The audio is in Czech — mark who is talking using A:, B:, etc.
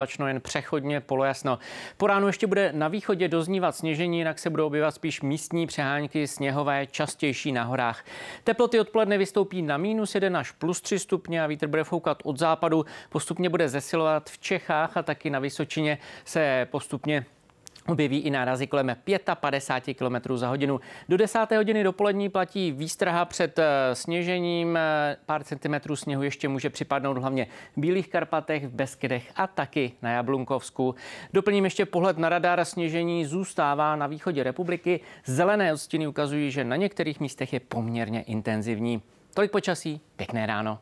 A: Začno jen přechodně polojasno. Po ránu ještě bude na východě doznívat sněžení, jinak se budou objevat spíš místní přehánky sněhové, častější na horách. Teploty odpoledne vystoupí na minus 1 až plus 3 stupně a vítr bude foukat od západu. Postupně bude zesilovat v Čechách a taky na Vysočině se postupně objeví i nárazy kolem 55 km za hodinu. Do 10. hodiny dopolední platí výstraha před eh, sněžením. Eh, pár centimetrů sněhu ještě může připadnout hlavně v Bílých Karpatech, v Beskydech a taky na Jablunkovsku. Doplním ještě pohled na radar. Sněžení zůstává na východě republiky. Zelené odstiny ukazují, že na některých místech je poměrně intenzivní. Tolik počasí, pěkné ráno.